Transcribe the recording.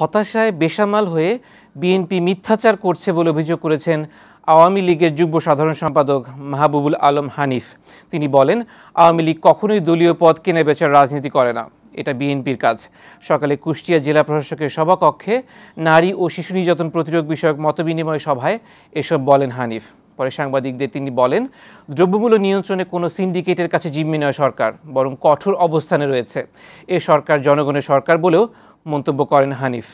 হতাশায় বেসামাল হয়ে বিএনপি মিথ্যাচার করছে বলে অভিযোগ করেছেন আওয়ামী লীগের যুগ্ম সাধারণ সম্পাদক মাহবুবুল আলম হানিফ তিনি বলেন আওয়ামী লীগ কখনোই দলীয় পদ কেনা বেচার রাজনীতি করে না এটা বিএনপির কাজ সকালে কুষ্টিয়া জেলা প্রশাসকের সভাকক্ষে নারী ও শিশু নির্যাতন প্রতিরোধ বিষয়ক মতবিনিময় সভায় এসব বলেন হানিফ পরে সাংবাদিকদের তিনি বলেন দ্রব্যমূল্য নিয়ন্ত্রণে কোনো সিন্ডিকেটের কাছে জিম্মি নয় সরকার বরং কঠোর অবস্থানে রয়েছে এ সরকার জনগণের সরকার বলেও মন্তব্য করেন হানিফ